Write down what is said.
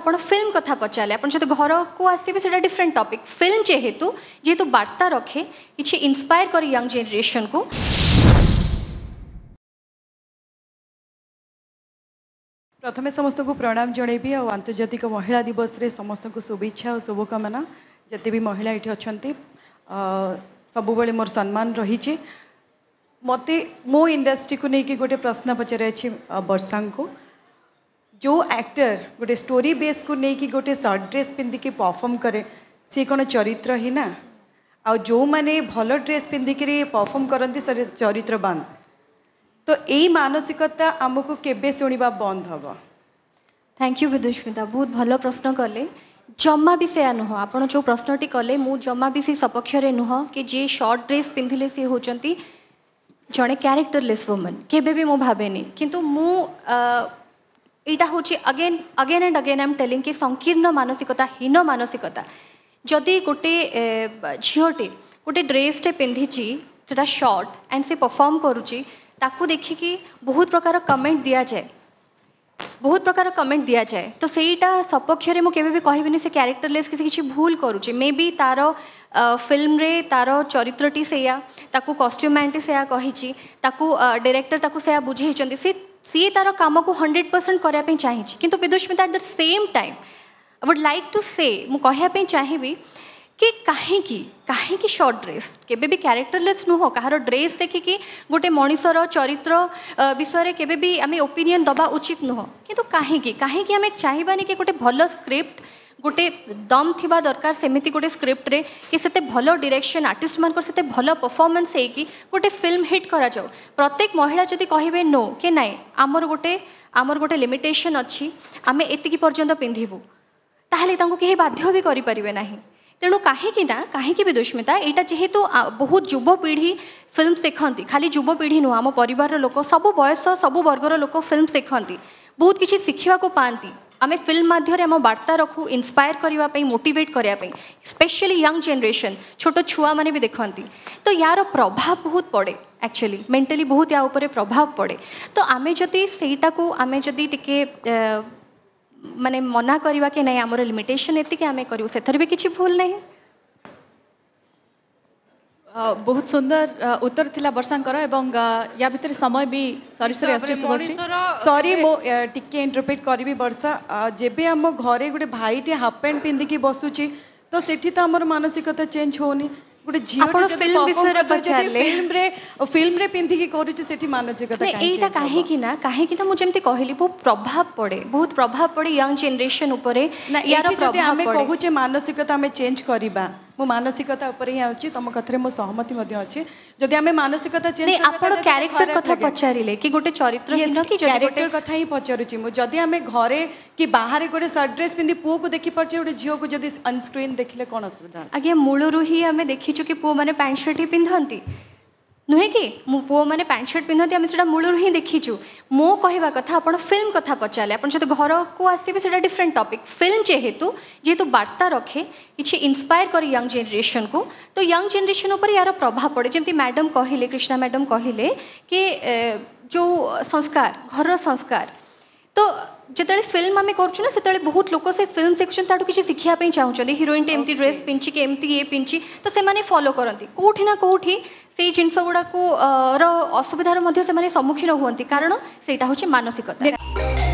आपण ଫିଲ୍ମ କଥା ପଚାରିଲେ ଆପଣ ଯଦି ଘରକୁ ଆସିବେ ସେଇଟା ଡିଫରେଣ୍ଟ ଟପିକ୍ ଫିଲ୍ମ ଯେହେତୁ ଯେହେତୁ ବାର୍ତ୍ତା ରଖେ କିଛି ଇନ୍ସପାୟାର କରେ ୟଙ୍ଗ ଜେନେରେସନ୍କୁ ପ୍ରଥମେ ସମସ୍ତଙ୍କୁ ପ୍ରଣାମ ଜଣାଇବି ଆଉ ଆନ୍ତର୍ଜାତିକ ମହିଳା ଦିବସରେ ସମସ୍ତଙ୍କୁ ଶୁଭେଚ୍ଛା ଆଉ ଶୁଭକାମନା ଯେତେ ବି ମହିଳା ଏଠି ଅଛନ୍ତି ସବୁବେଳେ ମୋର ସମ୍ମାନ ରହିଛି ମୋତେ ମୋ ଇଣ୍ଡଷ୍ଟ୍ରିକୁ ନେଇକି ଗୋଟେ ପ୍ରଶ୍ନ ପଚରାଇଛି ବର୍ଷାଙ୍କୁ जो एक्टर गोटे स्टोरी बेस को लेकिन गोटे सर्ट ड्रेस पिंधिक परफर्म कै सी कौन चरित्र ही ना आ जो मैंने भल ड्रेस पिंधिक परफर्म करती चरित्र बांध तो यही मानसिकता आम को केवे शुणा बंद हम थैंक यू विदुष्मिता बहुत भल प्रश्न कले जमा भी से नुह आप जो प्रश्न कले जमा भी सी सपक्ष में नुह कि जी सर्ट ड्रेस पिंधिले सी होती जड़े क्यारेक्टरलेस वुमेन के भी मुझे भावे मु यहाँ हूँ अगेन अगेन एंड अगेन आम टेलींग संकीर्ण मानसिकता हीन मानसिकता जदि गोटे झीटे गोटे ड्रेसटे पिंधि सेटा सर्ट एंड से परफर्म कर देखिक बहुत प्रकार कमेंट दि जाए बहुत प्रकार कमेंट दि जाए तो सहीटा सपक्ष में मुझे भी कहबी से क्यारेक्टरलेस किसी किसी भूल कर मे बी तार फिल्म रे तार चरित्रटी से कस्ट्यूम मैंटी से डायरेक्टर ताकू से बुझे सी तार कम को हंड्रेड परसेंट करने चाहिए कि Vidushmita at the same time I would like to say मुझे चाहिए कि कहीं कहीं सर्ट ड्रेस केबी क्यारेक्टरलेस नुह कहार ड्रेस देखिकी गोटे मनीषर चरित्र विषय केबी आम ओपिनियन दबा उचित नुह कि कहीं कहीं आम चाहबानी कि गोटे भल स्क्रिप्ट गोटे दम थिबा दरकार सेमिति गोटे स्क्रिप्ट रे कि सेते भलो डायरेक्शन आर्टिस्ट मानकर सेते भलो परफॉर्मेंस हे गोटे फिल्म हिट करा प्रत्येक महिला जदि कहिबे नो कि ना आमर गोटे आमर गोटे लिमिटेसन अच्छी आम एक पर्यंत पिंधु ताहले तांको बाध्य भी करि तेणु कहीं कहीं भी दुष्मिता यहाँ जेहेतु बहुत युवपीढ़ी फिल्म शिखती खाली युवपीढ़ी नुह आम पर लोक सब बयस सब वर्गर लोक फिल्म शिखती बहुत किसी शिखा को पाती आम फिल्म माध्यम आम बार्ता रखू इन्स्पायर करने मोटेट करने स्पेशली यंग जेनेसन छोट छुआ मैंने भी देखती तो यार प्रभाव बहुत पड़े एक्चुअली मेन्टाली बहुत या प्रभाव पड़े तो आम जदि सेटा को आम जदि टे मानने मना करवा कि ना आम लिमिटेसन ये आम करूँ से भी किसी भूल ना ବହୁତ ସୁନ୍ଦର ଉତ୍ତର ଥିଲା ବର୍ଷାଙ୍କର ଏବଂ ୟା ଭିତରେ ସମୟ ବି ସରି ସରି ଆସୁଛି ଶୁଭଶ୍ରୀ ସରି ମୁଁ ଟିକେ ଇଣ୍ଟରପ୍ରିଟ୍ କରିବି ବର୍ଷା ଯେବେ ଆମ ଘରେ ଗୋଟେ ଭାଇଟେ ହାଫ୍ ପ୍ୟାଣ୍ଟ ପିନ୍ଧିକି ବସୁଛି ତ ସେଠି ତ ଆମର ମାନସିକତା ଚେଞ୍ଜ ହେଉନି ଗୋଟେ ଝିଅରେ ଫିଲ୍ମରେ ପିନ୍ଧିକି କରୁଛି ସେଠି ମାନସିକତା ଏଇଟା କାହିଁକି ନା କାହିଁକି ନା ମୁଁ ଯେମିତି କହିଲି ବହୁତ ପ୍ରଭାବ ପଡ଼େ ବହୁତ ପ୍ରଭାବ ପଡ଼େ ୟଙ୍ଗ ଜେନେରେସନ୍ ଉପରେ ଆମେ କହୁଛେ ମାନସିକତା ଆମେ ଚେଞ୍ଜ କରିବା ମୋ ମାନସିକତା ଉପରେ ହିଁ ଆସୁଛି ତମ କଥାରେ ମୋ ସହମତି ମଧ୍ୟ ଅଛି ଯଦି ଆମେ ମାନସିକତା ଚେଞ୍ଜ ଆପଣ କ୍ୟାରେକ୍ଟର କଥା ପଚାରିଲେ କି ଗୋଟେ ଚରିତ୍ରହୀନ କି କ୍ୟାରେକ୍ଟର କଥା ହିଁ ପଚାରୁଛି ମୁଁ ଯଦି ଆମେ ଘରେ କି ବାହାରେ ଗୋଟେ ସର୍ଟ ଡ୍ରେସ୍ ପିନ୍ଧି ପୁଅକୁ ଦେଖିପାରୁଛେ ଗୋଟେ ଝିଅକୁ ଯଦି ଅନସ୍କ୍ରିନ୍ ଦେଖିଲେ କ'ଣ ଅସୁବିଧା ଆଜ୍ଞା ମୂଳରୁ ହିଁ ଆମେ ଦେଖିଛୁ କି ପୁଅମାନେ ପ୍ୟାଣ୍ଟ ସାର୍ଟ ହିଁ ପିନ୍ଧନ୍ତି ନୁହେଁ କି ମୁଁ ପୁଅମାନେ ପ୍ୟାଣ୍ଟ ସାର୍ଟ ପିନ୍ଧନ୍ତି ଆମେ ସେଇଟା ମୂଳରୁ ହିଁ ଦେଖିଛୁ ମୋ କହିବା କଥା ଆପଣ ଫିଲ୍ମ କଥା ପଚାରିଲେ ଆପଣ ଯଦି ଘରକୁ ଆସିବେ ସେଇଟା ଡିଫରେଣ୍ଟ ଟପିକ୍ ଫିଲ୍ମ ଯେହେତୁ ଯେହେତୁ ବାର୍ତ୍ତା ରଖେ କିଛି ଇନ୍ସପାୟାର କରେ ୟଙ୍ଗ ଜେନେରେସନ୍କୁ ତ ୟଙ୍ଗ ଜେନେରେସନ୍ ଉପରେ ୟାର ପ୍ରଭାବ ପଡ଼େ ଯେମିତି ମ୍ୟାଡ଼ମ୍ କହିଲେ କ୍ରିଷ୍ଣା ମ୍ୟାଡ଼ମ୍ କହିଲେ କି ଯେଉଁ ସଂସ୍କାର ଘରର ସଂସ୍କାର ତ ଯେତେବେଳେ ଫିଲ୍ମ ଆମେ କରୁଛୁ ନା ସେତେବେଳେ ବହୁତ ଲୋକ ସେ ଫିଲ୍ମ ସେକ୍ସନ୍ ତାଠୁ କିଛି ଶିଖିବା ପାଇଁ ଚାହୁଁଛନ୍ତି ହିରୋଇନ୍ଟେ ଏମିତି ଡ୍ରେସ୍ ପିନ୍ଧିଛି କି ଏମିତି ଇଏ ପିନ୍ଧିଛି ତ ସେମାନେ ଫଲୋ କରନ୍ତି କେଉଁଠି ନା କେଉଁଠି ସେଇ ଜିନିଷ ଗୁଡ଼ାକୁ ର ଅସୁବିଧାର ମଧ୍ୟ ସେମାନେ ସମ୍ମୁଖୀନ ହୁଅନ୍ତି କାରଣ ସେଇଟା ହେଉଛି ମାନସିକତା